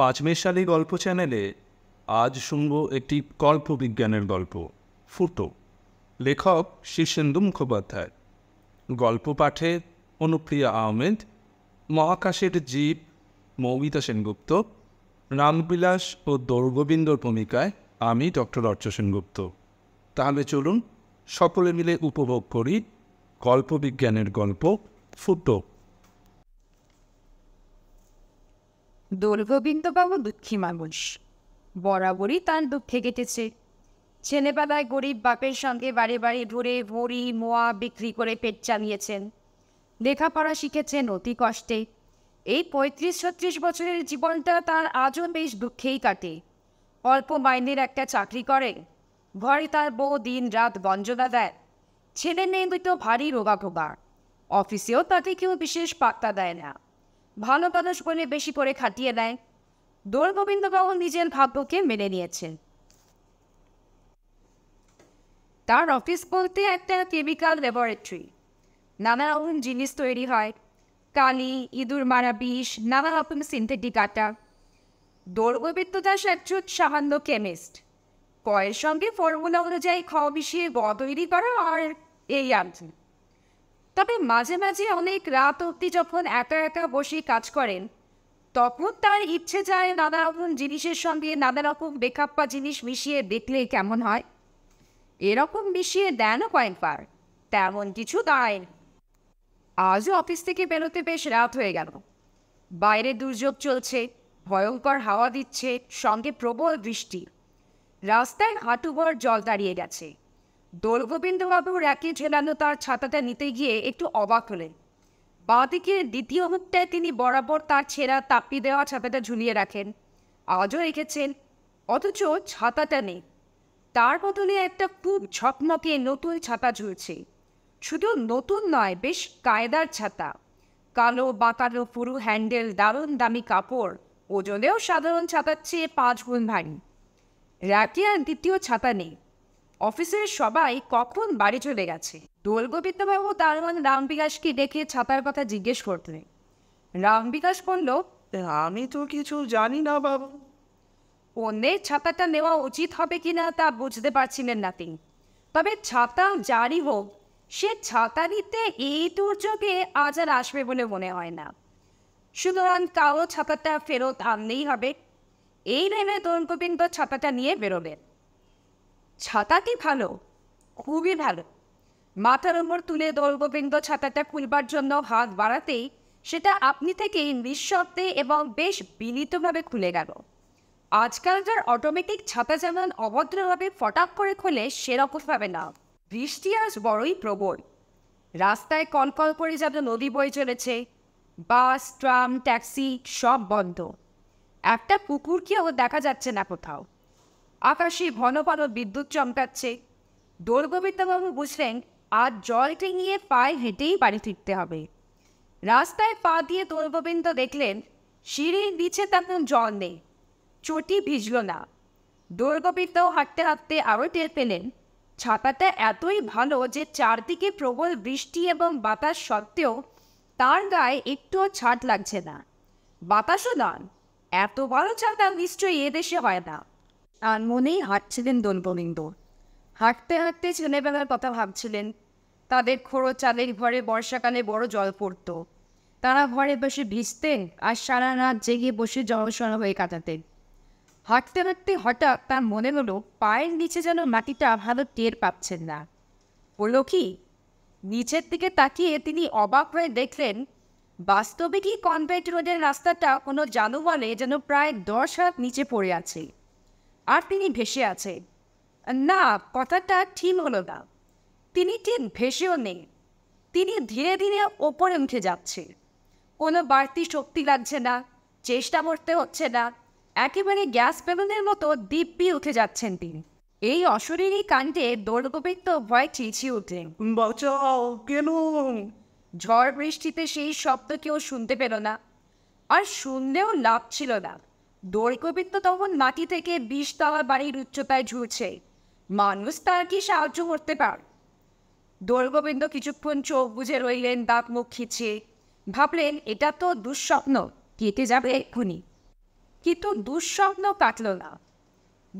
পাঁচমেশালী গল্প চ্যানেলে আজ শুনব একটি কল্প বিজ্ঞানের গল্প ফুটো লেখক শীর্ষেন্দু মুখোপাধ্যায় গল্প পাঠে অনুপ্রিয়া আহমেদ মহাকাশের জীব মৌমিতা সেনগুপ্ত রামবিলাস ও দৌর্গোবিন্দর ভূমিকায় আমি ডক্টর অর্চ সেনগুপ্ত তাহলে চলুন সকলে মিলে উপভোগ করি গল্পবিজ্ঞানের গল্প ফুটো দোলগোবিন্দবাবু দুঃখী মানুষ বরাবরই তার দুঃখে কেটেছে ছেলেবেলায় গরিব বাপের সঙ্গে বাড়ি বাড়ি ঘুরে ভরি মোয়া বিক্রি করে পেট চালিয়েছেন লেখাপড়া শিখেছেন অতি কষ্টে এই পঁয়ত্রিশ ছত্রিশ বছরের জীবনটা তার আজও বেশ দুঃখেই কাটে অল্প মাইনের একটা চাকরি করে ঘরে তার বউ দিন রাত বঞ্জনা দেয় ছেলে মেয়ে দুটো ভারী রোগা ভোগা অফিসেও তাকে কেউ বিশেষ পাত্তা দেয় না ভালো মানুষ বলে বেশি করে খাটিয়ে দেয় দোল গোবিন্দবাবু নিজের ভাগ্যকে মেনে নিয়েছেন তার অফিস বলতে একটা কেমিক্যাল ল্যাবরেটরি নানা রকম জিনিস তৈরি হয় কালি ইঁদুর মারা বিষ নানা রকম সিনথেটিক আটা দৌর্গবিত্ত দাস একজন সামান্য কেমিস্ট কয়ের সঙ্গে ফর্মুলা অনুযায়ী খ মিশিয়ে গ তৈরি করা আর এই আর তবে মাঝে মাঝে অনেক রাত অবধি যখন একা একা বসে কাজ করেন তখন তার ইচ্ছে যায় নানা রকম জিনিসের সঙ্গে নানা রকম বেকাপ্পা জিনিস মিশিয়ে দেখলে কেমন হয় এরকম মিশিয়ে দেনও কয়েকবার তেমন কিছু দাঁড়ায় আজও অফিস থেকে বেরোতে বেশ রাত হয়ে গেল বাইরে দুর্যোগ চলছে ভয়ঙ্কর হাওয়া দিচ্ছে সঙ্গে প্রবল বৃষ্টি রাস্তায় হাঁটুভর জল দাঁড়িয়ে গেছে দোলগোবিন্দবাবু র্যাকে ঝেলানো তার ছাতাটা নিতে গিয়ে একটু অবাক হলেন বাঁদিকের দ্বিতীয় হত্যায় তিনি বরাবর তার ছেঁড়া তাপি দেওয়া ছাতাটা ঝুলিয়ে রাখেন আজও রেখেছেন অথচ ছাতাটা নেই তার বদলে একটা খুব ঝকমকে নতুন ছাতা ঝুলছে শুধু নতুন নয় বেশ কায়দার ছাতা কালো বাঁকালো পুরু হ্যান্ডেল দারুণ দামি কাপড় ওজনেও সাধারণ ছাতার চেয়ে পাঁচ গুণ ভারী র্যাকে আর দ্বিতীয় ছাতা নেই অফিসের সবাই কখন বাড়ি চলে গেছে দোলগোবিন্দবাবু তার মানে রামবিকাশকে ডেকে ছাপার কথা জিজ্ঞেস করতে রামবিকাশ বলল আমি তো কিছু জানি না বাবু অন্যের ছাতাটা নেওয়া উচিত হবে কি না তা বুঝতে পারছিলেন না তিনি তবে ছাতা যারই হোক সে ছাতা নিতে এই দুর্যোগে আজ আর আসবে বলে মনে হয় না সুতরাং কারো ছাতাটা ফেরত আনলেই হবে এই ভেবে দোলগোবিন্দ ছাতাটা নিয়ে বেরোবেন ছাতাটি ভালো খুবই ভালো মাথার উপর তুলে দৌর্গবিন্দ ছাতাটা খুলবার জন্য হাত বাড়াতেই সেটা আপনি থেকেই নিঃশব্দে এবং বেশ বিনীতভাবে খুলে গেল আজকালকার অটোমেটিক ছাতা যেমন অভদ্রভাবে ফটাক করে খোলে সেরকমভাবে না বৃষ্টি আজ বড়ই প্রবল রাস্তায় কল করে যেন নদী বয়ে চলেছে বাস ট্রাম ট্যাক্সি সব বন্ধ একটা কুকুরকেও দেখা যাচ্ছে না কোথাও আকাশে ঘন ঘন বিদ্যুৎ চমকাচ্ছে দোলগোবিন্দবাবু বুঝলেন আজ জল টিঙিয়ে পায়ে হেঁটেই বাড়ি ফিরতে হবে রাস্তায় পা দিয়ে দোলগোবিন্দ দেখলেন সিঁড়ির নিচে তেমন জল নেই চটি ভিজল না দোলগোবিন্দ হাঁটতে হাঁটতে আরও টের পেলেন ছাতাটা এতই ভালো যে চারদিকে প্রবল বৃষ্টি এবং বাতাস সত্ত্বেও তার গায়ে একটুও ছাট লাগছে না বাতাসও নন এত বড় ছাতা নিশ্চয়ই এদেশে হয় না তার মনেই হাঁটছিলেন দোলগোবিন্দ হাঁটতে হাঁটতে ছেলেবেলার কথা ভাবছিলেন তাদের খোড়ো চালের ঘরে বর্ষাকালে বড় জল পড়ত তারা ঘরে বসে ভিজতেন আর সারা রাত জেগে বসে জলসন হয়ে কাটাতেন হাঁটতে হাঁটতে হঠাৎ তার মনে হলো পায়ের নিচে যেন মাটিটা ভালো টের পাচ্ছেন না হলো কি নিচের দিকে তাকিয়ে তিনি অবাক হয়ে দেখলেন বাস্তবে কি কনভেন্ট রোডের রাস্তাটা কোনো জানুমালে যেন প্রায় দশ হাত নিচে পড়ে আছে আর তিনি ভেসে আছে না কথাটা ঠিক হলো না তিনি ঠিক ভেসেও নেই তিনি ধীরে ধীরে ওপরে উঠে যাচ্ছে কোনো বাড়তি শক্তি লাগছে না চেষ্টা করতে হচ্ছে না একেবারে গ্যাস বেলুনের মতো দিব্যি উঠে যাচ্ছেন তিনি এই অশরীরী কাণ্ডে দৌড়গোবিন্দ ভয় চেঁচিয়ে উঠে বাঁচাও কেন ঝড় বৃষ্টিতে সেই শব্দ কেউ শুনতে পেল না আর শুনলেও লাভ ছিল না দৈকবিত্ত তখন মাটি থেকে বিষ দেওয়া বাড়ির উচ্চতায় ঝুলছে মানুষ তার কি সাহায্য করতে পার দৌরগোবিন্দ কিছুক্ষণ চোখ বুঝে রইলেন দাঁত মুখ খিচে ভাবলেন এটা তো দুঃস্বপ্ন কেটে যাবে এক্ষুনি কিন্তু দুঃস্বপ্ন কাটল না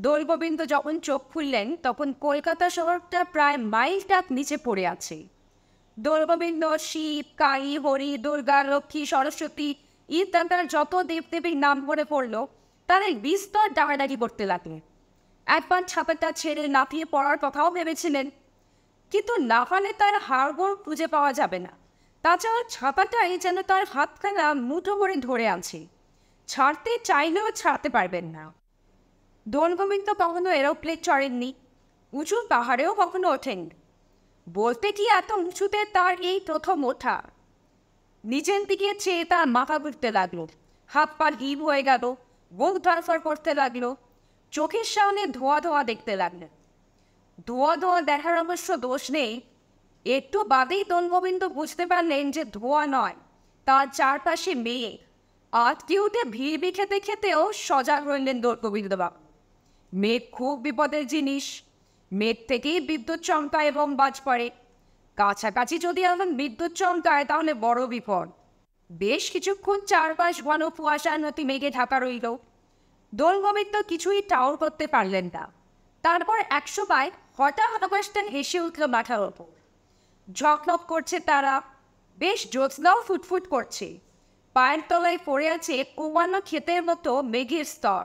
দৌলগোবিন্দ যখন চোখ খুললেন তখন কলকাতা শহরটা প্রায় মাইল টাক নিচে পড়ে আছে দৌলগোবিন্দ শিব কালী হরি দুর্গা লক্ষ্মী সরস্বতী ইত্যাদার যত দেবদেবীর নাম করে পড়ল তাদের বিস্তর ডাকাডাকি করতে লাগলেন একবার ছাপাটা ছেড়ে লাফিয়ে পড়ার কথাও ভেবেছিলেন কিন্তু লাফালে তার হাড়গোড় খুঁজে পাওয়া যাবে না তাছাড়া ছাপাটাই যেন তার হাতখানা মুঠো করে ধরে আছে ছাড়তে চাইলেও ছাড়তে পারবেন না দোলগোবিন্দ কখনো এরোপ্লেন চড়েননি উঁচু পাহাড়েও কখনো ওঠেন বলতে কি এত উঁচুতে তার এই প্রথম ওঠা নিচের দিকে চেয়ে তার মাথা ঘুরতে লাগলো হাত পা ডিপ হয়ে গেল বুক ধরফর করতে লাগলো চোখের সামনে ধোয়া ধোয়া দেখতে লাগলেন ধোয়া ধোয়া দেখার অবশ্য দোষ নেই একটু বাদেই দোলগোবিন্দ বুঝতে পারলেন যে ধোয়া নয় তার চারপাশে মেয়ে আটকে উঠে বি খেতে খেতেও সজাগ রইলেন দোলগোবিন্দবাবু মেঘ খুব বিপদের জিনিস মেঘ থেকেই বিদ্যুৎ চমকায় এবং বাজ পড়ে কাছাকাছি যদি এমন বিদ্যুৎ চমকায় তাহলে বড় বিপদ বেশ কিছুক্ষণ চারপাশ ঘন কুয়াশার নতি মেঘে ঢাকা রইল দোলগোবিন্দ কিছুই টাওয়ার করতে পারলেন না তারপর একশো পায় হঠাৎ আকাশটা হেসে উঠল মাথার ওপর ঝকঝক করছে তারা বেশ জ্যোৎস্নাও ফুটফুট করছে পায়ের তলায় পড়ে আছে অন্যান্য ক্ষেতের মতো মেঘের স্তর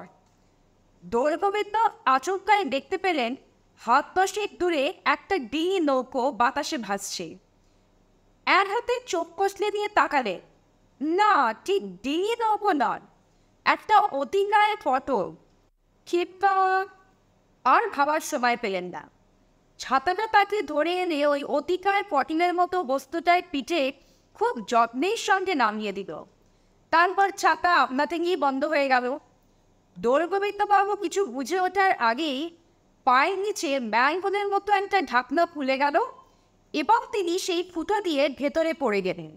গোবিন্দ আচমকায় দেখতে পেলেন হাত দশেক দূরে একটা ডিঙি নৌকো বাতাসে ভাসছে এক হাতে চোখ কষলে নিয়ে তাকালেন না ঠিক ডিঙি দেবো না একটা অতিকায় ফটো কিংবা আর ভাবার সময় পেলেন না ছাতাটা তাকে ধরে এনে ওই অতিকায় ফটিনের মতো বস্তুটায় পিঠে খুব যত্নের সঙ্গে নামিয়ে দিল তারপর ছাতা আপনাতে গিয়ে বন্ধ হয়ে গেল দৌড়গোবিন্দবাবু কিছু বুঝে ওঠার আগেই পায়ের নিচে ম্যাঙ্গনের মতো একটা ঢাকনা ফুলে গেল এবং তিনি সেই ফুটো দিয়ে ভেতরে পড়ে গেলেন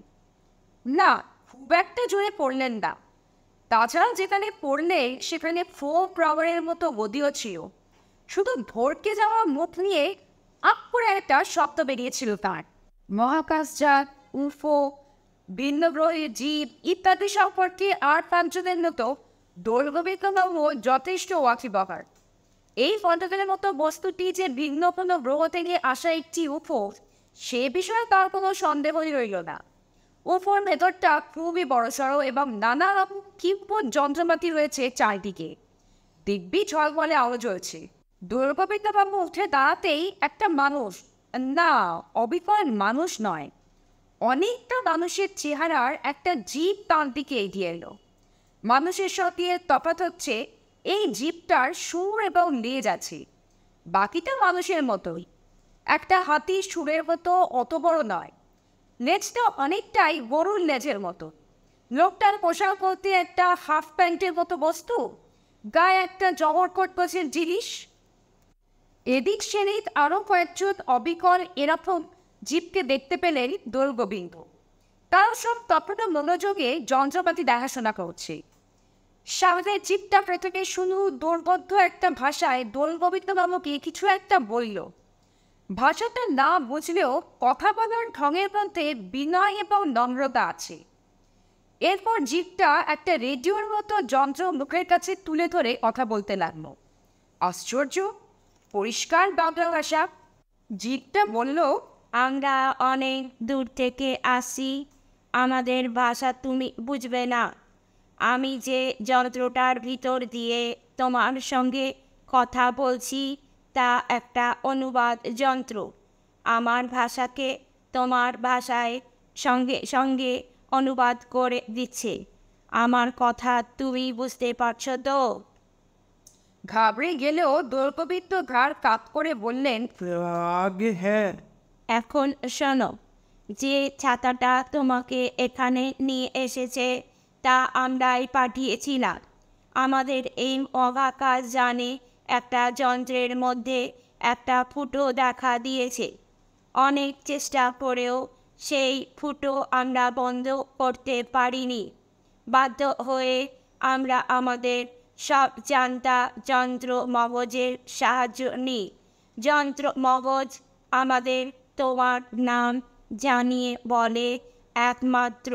না খুব একটা জোরে পড়লেন না তাছাড়া যেখানে পড়লে সেখানে ফো পাওয়ারের মতো গদিও ছিল শুধু ভরকে যাওয়া মুখ নিয়ে আপ করে একটা শব্দ বেরিয়েছিল তার মহাকাশজাত উফো গ্রহের জীব ইত্যাদি সম্পর্কে আর পাঁচজনের মতো দৈর্ঘ্যবিজ্ঞানও যথেষ্ট ওয়াকিবহার এই ফন্টকেলের মতো বস্তুটি যে ভিন্ন কোনো গ্রহ থেকে আসা একটি উফো সে বিষয়ে তার কোনো সন্দেহই রইল না ওপর ভেতরটা খুবই বড়সড় এবং নানা রকম কিম্পন যন্ত্রপাতি রয়েছে চারিদিকে দিব্যি ঝলমলে আলো জ্বলছে দুর্গাবিদ্যাবাবু উঠে দাঁড়াতেই একটা মানুষ না অবিকল মানুষ নয় অনেকটা মানুষের চেহারার একটা জীব তার দিকে এগিয়ে এলো মানুষের সঙ্গে তফাত হচ্ছে এই জীবটার সুর এবং লেজ আছে বাকিটা মানুষের মতোই একটা হাতি সুরের মতো অত বড় নয় লেজটা অনেকটাই গরুর লেজের মতো লোকটার পোশাক বলতে একটা হাফ প্যান্টের মতো বস্তু গায়ে একটা জবরকট পছের জিনিস এদিক সেদিক আরও কয়েকজন অবিকল এরকম জীবকে দেখতে পেলেন দোলগোবিন্দ তারা সব তপটা মনোযোগে যন্ত্রপাতি দেখাশোনা করছে সামনের জীবটা প্রথমে শুধু দোর্বদ্ধ একটা ভাষায় দোলগোবিন্দ বাবুকে কিছু একটা বলল ভাষাটা না বুঝলেও কথা বলার ঢঙের মধ্যে বিনয় এবং নম্রতা আছে এরপর জিপটা একটা রেডিওর মতো যন্ত্র মুখের কাছে তুলে ধরে কথা বলতে লাগলো আশ্চর্য পরিষ্কার বাংলা ভাষা জিপটা বলল আমরা অনেক দূর থেকে আসি আমাদের ভাষা তুমি বুঝবে না আমি যে যন্ত্রটার ভিতর দিয়ে তোমার সঙ্গে কথা বলছি তা একটা অনুবাদ যন্ত্র আমার ভাষাকে তোমার ভাষায় সঙ্গে সঙ্গে অনুবাদ করে দিচ্ছে আমার কথা তুমি বুঝতে পারছ তো ঘাবড়ে গেলেও দুর্গবিত্ত ঘাড় কাপ করে বললেন হ্যাঁ এখন শোনো যে ছাতাটা তোমাকে এখানে নিয়ে এসেছে তা আমরাই পাঠিয়েছিলাম আমাদের এই অভাকা জানে একটা যন্ত্রের মধ্যে একটা ফুটো দেখা দিয়েছে অনেক চেষ্টা করেও সেই ফুটো আমরা বন্ধ করতে পারিনি বাধ্য হয়ে আমরা আমাদের সব জানতা যন্ত্র মগজের সাহায্য নিই যন্ত্র মগজ আমাদের তোমার নাম জানিয়ে বলে একমাত্র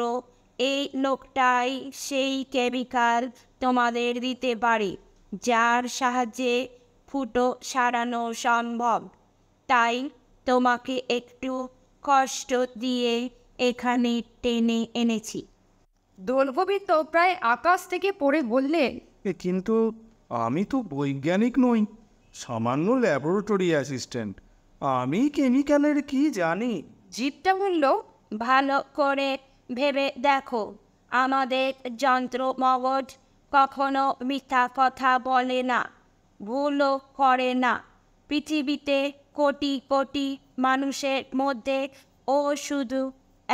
এই লোকটাই সেই কেমিক্যাল তোমাদের দিতে পারে যার সাহায্যে ফুটো সারানো সম্ভব তাই তোমাকে একটু কষ্ট দিয়ে এখানে টেনে এনেছি দোলগোবিন্দ প্রায় আকাশ থেকে পড়ে বললেন কিন্তু আমি তো বৈজ্ঞানিক নই সামান্য ল্যাবরেটরি অ্যাসিস্ট্যান্ট আমি কেমিক্যালের কি জানি জীবটা বলল ভালো করে ভেবে দেখো আমাদের যন্ত্র মগজ কখনো মিথ্যা কথা বলে না ভুলও করে না পৃথিবীতে কোটি কোটি মানুষের মধ্যে ও শুধু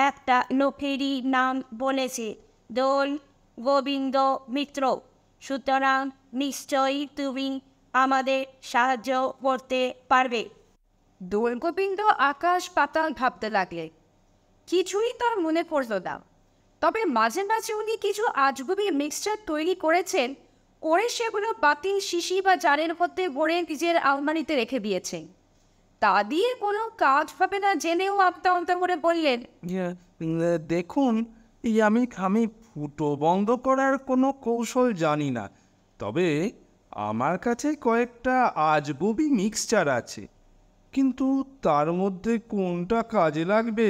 একটা লোকেরই নাম বলেছে দোল গোবিন্দ মিত্র সুতরাং নিশ্চয়ই তুমি আমাদের সাহায্য করতে পারবে দোল গোবিন্দ আকাশ পাতাল ভাবতে লাগলে কিছুই তার মনে পড়ল না তবে মাঝে মাঝে উনি কিছু আজগুবি মিক্সচার তৈরি করেছেন করে সেগুলো বাতিল শিশি বা জারের মধ্যে ভরে নিজের আলমারিতে রেখে দিয়েছেন তা দিয়ে কোনো কাজ হবে না জেনেও আপনা অন্ত করে বললেন ইয়ে, ইয়ে, দেখুন এই আমি আমি ফুটো বন্ধ করার কোনো কৌশল জানি না তবে আমার কাছে কয়েকটা আজববি মিক্সচার আছে কিন্তু তার মধ্যে কোনটা কাজে লাগবে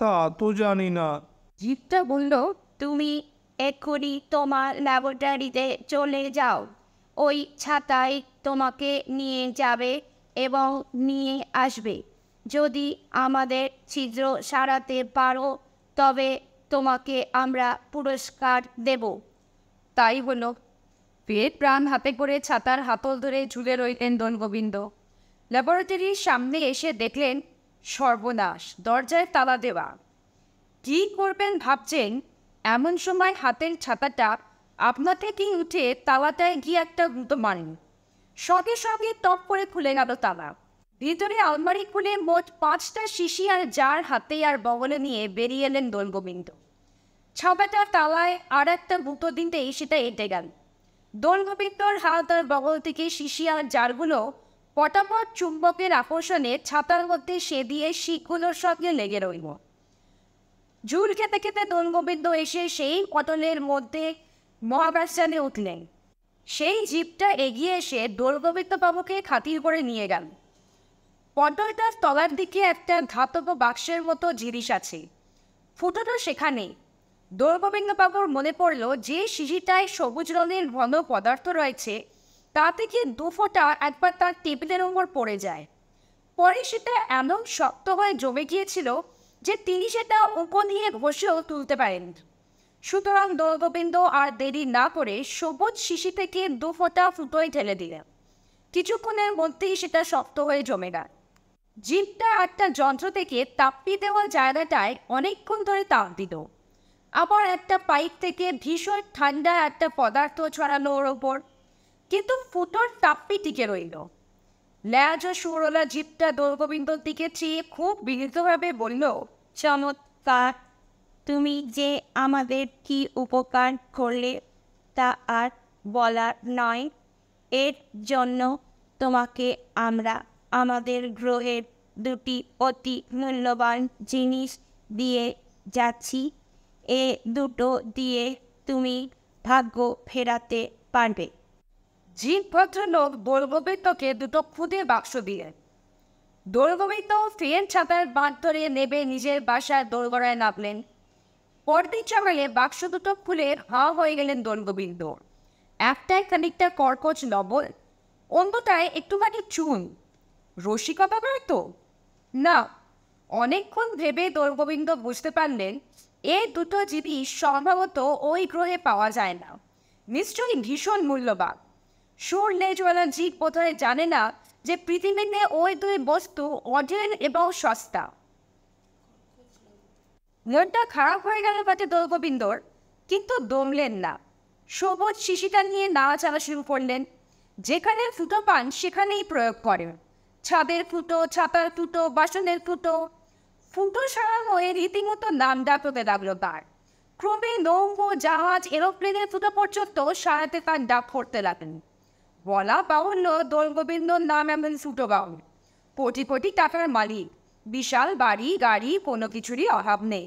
তা তো জানি না জিপটা বলল তুমি এক্ষুনি তোমার ল্যাবরেটরিতে চলে যাও ওই ছাতায় তোমাকে নিয়ে যাবে এবং নিয়ে আসবে যদি আমাদের ছিদ্র সারাতে পারো তবে তোমাকে আমরা পুরস্কার দেব তাই হলো পেট প্রাণ হাতে করে ছাতার হাতল ধরে ঝুলে রইলেন দোলগোবিন্দ ল্যাবরেটরির সামনে এসে দেখলেন সর্বনাশ দরজায় তালা দেওয়া কি করবেন ভাবছেন এমন সময় হাতের ছাতাটা আপনা থেকেই উঠে তালাটায় গিয়ে একটা গুঁতো মারেন সঙ্গে সঙ্গে টপ করে খুলে গেল তালা ভিতরে আলমারি খুলে মোট পাঁচটা শিশি আর যার হাতে আর বগলে নিয়ে বেরিয়ে এলেন দোলগোবিন্দ ছাপাটার তালায় আর একটা গুঁতো দিনতেই সেটা এঁটে গেল দোলগোবিন্দর হাত আর বগল থেকে শিশি আর জারগুলো পটাপট চুম্বকের আকর্ষণে ছাতার মধ্যে সে দিয়ে শিখগুলোর সঙ্গে লেগে রইল ঝুল খেতে খেতে দোলগোবিন্দ এসে সেই পটলের মধ্যে মহাকাশযানে উঠলেন সেই জিপটা এগিয়ে এসে বাবুকে খাতির করে নিয়ে গেল পটলটার তলার দিকে একটা ধাতব বাক্সের মতো জিনিস আছে ফুটোটা সেখানে বাবুর মনে পড়ল যে শিশিটায় সবুজ রঙের ঘন পদার্থ রয়েছে তা থেকে দু ফোঁটা একবার তার টেবিলের ওপর পড়ে যায় পরে সেটা এমন শক্ত হয়ে জমে গিয়েছিল যে তিনি সেটা উপনিয়ে ঘষেও তুলতে পারেন সুতরাং দৌলগোবিন্দ আর দেরি না করে সবুজ শিশি থেকে দু ফোঁটা ফুটোয় ঢেলে দিলেন কিছুক্ষণের মধ্যেই সেটা শক্ত হয়ে জমে গেল জিপটা একটা যন্ত্র থেকে তাপ্পি দেওয়া জায়গাটায় অনেকক্ষণ ধরে তাপ দিল আবার একটা পাইপ থেকে ভীষণ ঠান্ডা একটা পদার্থ ছড়ালো ওর ওপর কিন্তু ফুটোর তাপ্পি টিকে রইল ল্যাজ ও সুরলা জিপটা দৌলগোবিন্দর দিকে চেয়ে খুব বিনীতভাবে বলল চমৎকার তুমি যে আমাদের কি উপকার করলে তা আর বলার নয় এর জন্য তোমাকে আমরা আমাদের গ্রহের দুটি অতি মূল্যবান জিনিস দিয়ে যাচ্ছি এ দুটো দিয়ে তুমি ভাগ্য ফেরাতে পারবে জিন ভদ্রলোক বর্গবৃত্তকে দুটো খুদে বাক্স দিয়ে দৌর্গবৃত্ত ট্রেন ছাতার বাঁধ ধরে নেবে নিজের বাসায় দোরগড়ায় নামলেন পরদিন সকালে বাক্স দুটো খুলে হাওয়া হয়ে গেলেন দৌর্গবৃন্দ একটায় খানিকটা কর্কচ লবল অন্যটায় একটুখানি চুন রসিকতা করে তো না অনেকক্ষণ ভেবে দৌর্গোবিন্দ বুঝতে পারলেন এ দুটো জিনিস সম্ভবত ওই গ্রহে পাওয়া যায় না নিশ্চয়ই ভীষণ মূল্যবান সুর লেজওয়ালা জ্বালাজি কোথায় জানে না যে পৃথিবীতে ওই দুই বস্তু অঢেল এবং সস্তা মনটা খারাপ হয়ে গেল পাটে দোলগোবিন্দর কিন্তু দমলেন না সবুজ শিশিটা নিয়ে নাড়াচাড়া শুরু করলেন যেখানে ফুটো পান সেখানেই প্রয়োগ করেন ছাদের ফুটো ছাতার ফুটো বাসনের ফুটো ফুটো সারানোয় রীতিমতো নাম ডাক হতে লাগলো তার ক্রমে নৌকো জাহাজ এরোপ্লেনের ফুটো পর্যন্ত সারাতে তার ডাক পড়তে লাগলেন বলা বাহুল্য গোবিন্দ নাম এমন সুটো বাউল কোটি কোটি টাকার মালিক বিশাল বাড়ি গাড়ি কোনো কিছুরই অভাব নেই